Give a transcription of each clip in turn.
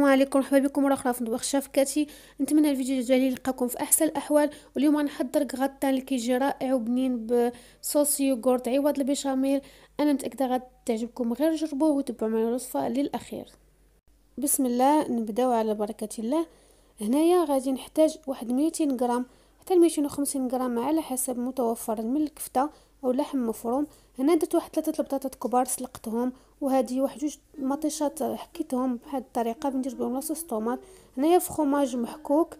السلام عليكم مرحبا بكم مره اخرى في مطبخ كاتي نتمنى الفيديو ديالي يلقاكم في احسن الاحوال واليوم غنحضر غطا اللي كيجي رائع وبنين بصوص يوغورت عوض البيشاميل انا متاكده غتعجبكم غير جربوه وتبعوا معايا الوصفه للاخير بسم الله نبداو على بركه الله هنايا غادي نحتاج واحد 200 غرام حتى 250 غرام على حسب متوفر من الكفته او لحم مفروم هنا درت واحد ثلاثه البطاطات كبار سلقتهم وهذه واحد جوج مطيشات حكيتهم بهاد الطريقه بندير بهم لاصوص طوماط هنايا فخوماج محكوك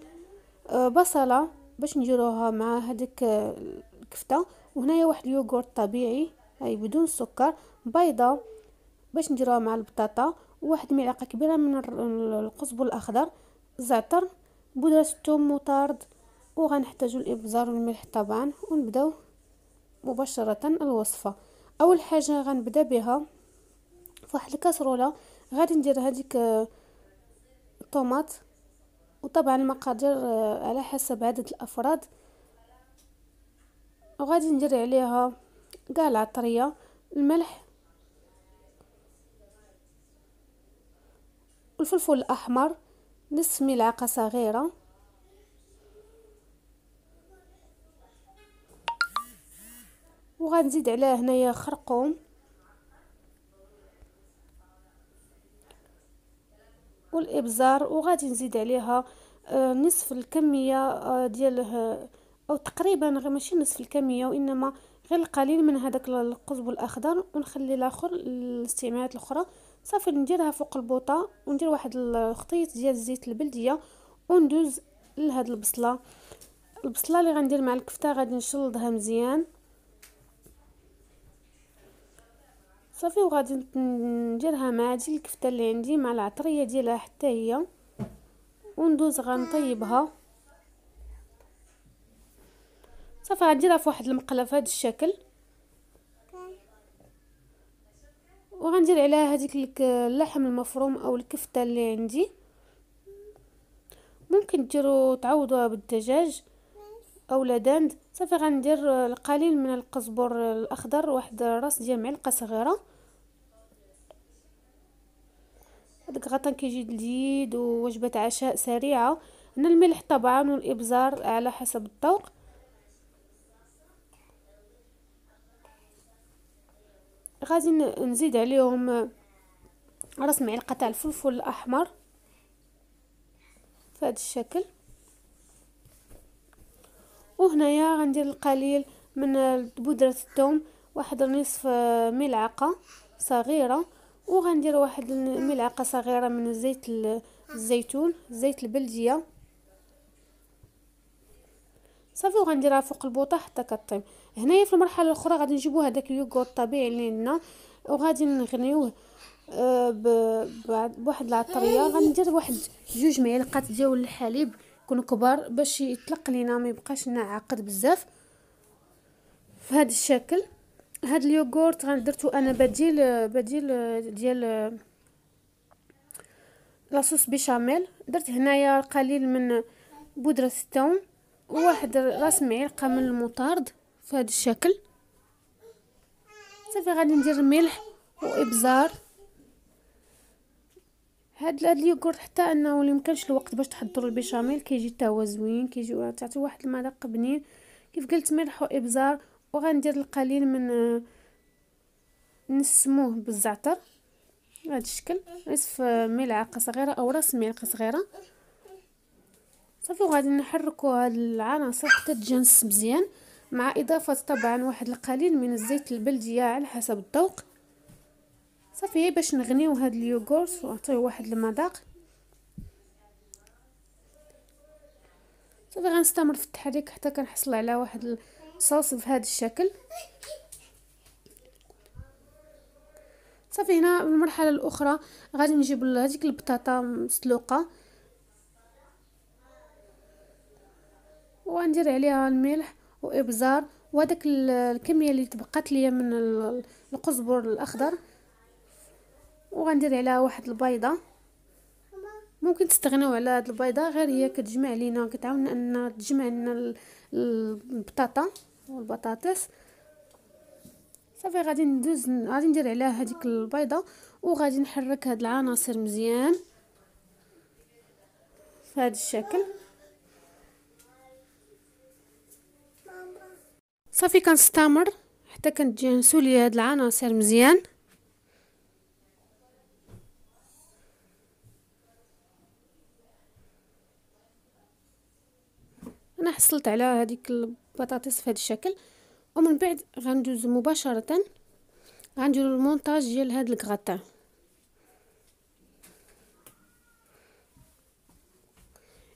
آه، بصله باش نديروها مع هذيك آه، الكفته وهنايا واحد اليوغورت طبيعي اي بدون سكر بيضه باش نديروها مع البطاطا واحد ملعقه كبيره من القزبر الاخضر زعتر بودره الثوم وطارد وغنحتاجو الابزار والملح طبعا ونبداو مباشرة الوصفة أول حاجة غنبدا بها فواحد الكاسرولة غادي ندير هذيك الطوماط آه، وطبعا المقادير آه، على حسب عدد الأفراد وغادي ندير عليها كاع العطرية الملح والفلفل الأحمر نصف ملعقة صغيرة وغنزيد عليها هنايا خرقوم والابزار وغادي نزيد عليها آه، نصف الكميه آه، ديال آه، او تقريبا غير ماشي نصف الكميه وانما غير القليل من هذاك القزب الاخضر ونخلي الاخر للاستعمالات الاخرى صافي نديرها فوق البوطه وندير واحد الخطيط ديال الزيت البلديه وندوز لهاد البصله البصله اللي غندير مع الكفته غادي نشلضها مزيان صافي وغادي نديرها مع هذه الكفته اللي عندي مع العطريه ديالها حتى هي وندوز غنطيبها صافي غنديرها في واحد المقله في هذا الشكل وغندير عليها هذيك اللحم المفروم او الكفته اللي عندي ممكن ديروا تعوضوها بالدجاج او لا دند صافي غندير القليل من القزبر الاخضر واحد راس ديال معلقه صغيره هذاك غطان كيجي لذيذ ووجبه عشاء سريعه هنا الملح طبعا والابزار على حسب الذوق غادي نزيد عليهم راس معلقه تاع الفلفل الاحمر بهذا الشكل وهنايا غندير القليل من بودرة الثوم واحد نصف ملعقة صغيرة وغندير واحد ملعقة صغيرة من زيت الزيتون زيت البلدية صافي وغنديرها فوق البوطه حتى كطيب هنايا في المرحله الاخرى غادي نجيبو هذاك اليوغورت الطبيعي اللي عندنا وغادي نغنيوه آه، بواحد العطريه غندير واحد جوج معلقات ديال الحليب يكونوا كبار باش يطلق لينا ما يبقاش عاقد بزاف في هذا الشكل هاد اليوغورت غندرتو انا بديل بديل ديال لاصوص بيشاميل درت هنايا قليل من بودره الثوم وواحد راس معلقه من المطارد في هذا الشكل صافي غادي ندير ملح وابزار هاد هاد اليوغورت حتى انه اللي مكانش الوقت باش تحضروا البيشاميل كيجي حتى هو زوين كيجي تعطي واحد المذاق بنين كيف قلت ملح وابزار وغندير القليل من آه، نسموه بالزعتر بهذا الشكل نصف آه، ملعقه صغيره او راس ملعقه صغيره صافي وغادي نحركوا هاد العناصر حتى تجنس مزيان مع اضافه طبعا واحد القليل من الزيت البلديه على حسب الذوق صافي باش نغنيو هاد اليوغورت ونعطيو واحد المذاق صافي غنستمر في التحريك حتى كنحصل على واحد الصوص بهذا الشكل صافي هنا المرحله الاخرى غادي نجيب هذيك البطاطا مسلوقه وغندير عليها الملح وابزار وهذاك الكميه اللي تبقات ليا من القزبر الاخضر وغندير عليها واحد البيضه ممكن تستغناو على هاد البيضه غير هي كتجمع لينا كتعاوننا ان تجمع لنا البطاطا والبطاطس صافي غادي ندوز غادي ندير عليها هذيك البيضه وغادي نحرك هاد العناصر مزيان بهذا الشكل صافي كنستمر حتى كنتجانسوا لي هاد العناصر مزيان انا حصلت على هذيك البطاطس في هذا الشكل ومن بعد غندوز مباشره غنديرو المونتاج ديال هاد الكغاتان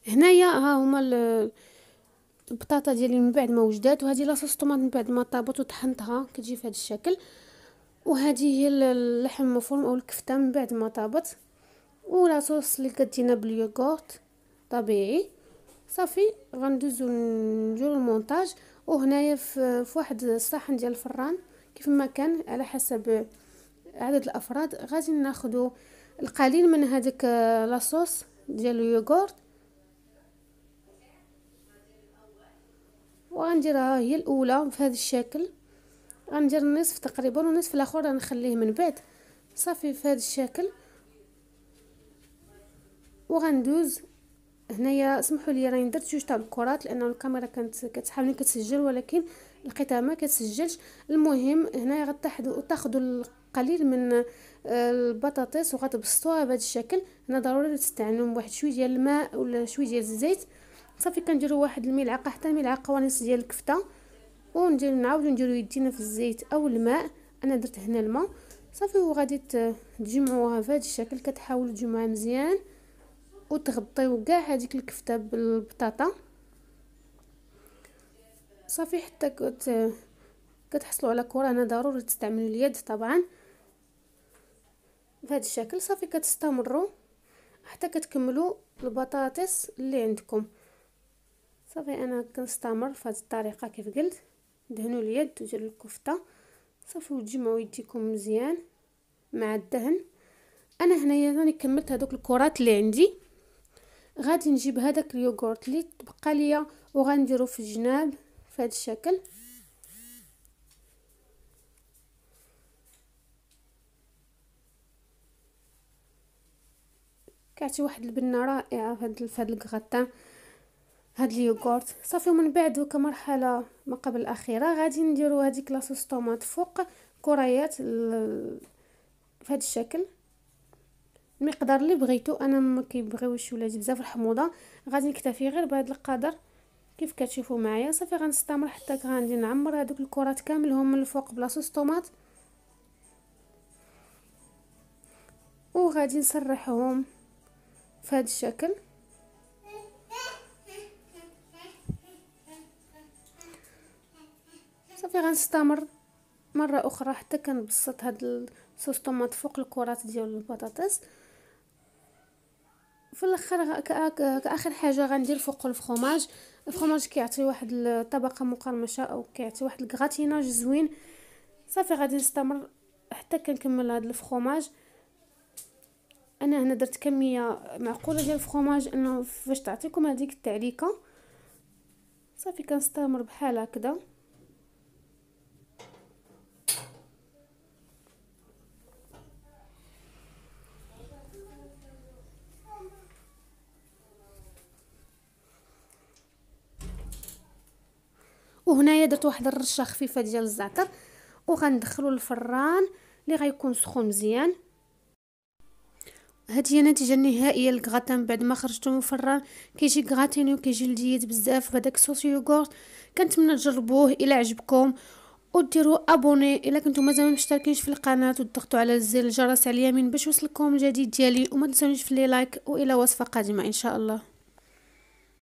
هنايا ها هما البطاطا ديالي من بعد ما وجدات وهذه لاصوص طوماط من بعد ما طابت وطحنتها كتجي في هذا الشكل وهذه هي اللحم المفروم او الكفته من بعد ما طابت ولاصوص اللي كدينا باليوغورت طبيعي صافي غندوزو نديرو المونتاج وهنايا في واحد الصحن ديال الفران كيف ما كان على حسب عدد الافراد غادي ناخدو القليل من هذيك آه، لاصوص ديال اليوغورت وغنديرها هي الاولى بهذا الشكل غندير النصف تقريبا والنصف الاخر غنخليه من بعد صافي في هذا الشكل وغندوز هنايا اسمحوا لي راني درت جوج تاع الكرات لان الكاميرا كانت كتحاول كتسجل ولكن لقيتها ما كتسجلش المهم هنايا غتاخذوا تاخذوا القليل من آه، البطاطس وغتبسطوها بهذا الشكل هنا ضروري تستعملوا واحد شويه ديال الماء ولا شويه ديال الزيت صافي كنديروا واحد الملعقه حتى ملعقه ونص ديال الكفته ونجيو نعاودو نديرو يدينا في الزيت او الماء انا درت هنا الماء صافي وغادي تجمعوها في هذا الشكل كتحاولوا تجمعوها مزيان وتغطيو كاع هذيك الكفته بالبطاطا صافي حتى كت كتحصلوا على كره انا ضروري تستعملوا اليد طبعا بهذا الشكل صافي كتستمروا حتى كتكملوا البطاطس اللي عندكم صافي انا كنستمر في الطريقه كيف قلت دهنوا اليد وديروا الكفته صافي وتجمعوا يديكم مزيان مع الدهن انا هنايا راني كملت هذوك الكرات اللي عندي غادي نجيب هذاك اليوغورت اللي تبقى ليا وغنديرو في الجناب في هذا الشكل كعطي واحد البنه رائعه في هذا الكغاتان هاد اليوغورت صافي ومن بعد كمرحله ما قبل الاخيره غادي نديرو هذيك لاصوص طوماط فوق كريات ال... هاد الشكل المقدار اللي بغيتو انا ما كيبغيوش ولادي بزاف الحموضه غادي نكتفي غير بهذا القدر كيف كتشوفوا معايا صافي غنستمر حتى غادي نعمر هذوك الكرات كاملهم من الفوق بلا صوص طوماط وغادي نسرحهم في هذا الشكل صافي غنستمر مره اخرى حتى كنبسط هاد الصوص طوماط فوق الكرات ديال البطاطس في الاخر كاخر حاجه غندير فوق الفخوماج الفخوماج كيعطي واحد الطبقه مقرمشه او كيعطي واحد الكراتيناج زوين صافي غادي نستمر حتى كنكمل هذا الفخوماج انا هنا درت كميه معقوله ديال الفخوماج انه فاش تعطيكم هذيك التعليكه صافي كنستمر بحال هكذا وهنايا درت واحد الرشه خفيفه ديال الزعتر وغندخلو الفران اللي غيكون سخون مزيان هذه هي النتيجه النهائيه للغراتان بعد ما خرجته من الفران كيجي كغاتيني وكيجي لذيذ بزاف بهذاك صوص يوغورت كنتمنى تجربوه الا عجبكم وديروا ابوني الا كنتو مازال مشتركينش في القناه وتضغطوا على زر الجرس على اليمين باش يوصلكم الجديد ديالي وما تنساونيش في لي لايك والى وصفه قادمه ان شاء الله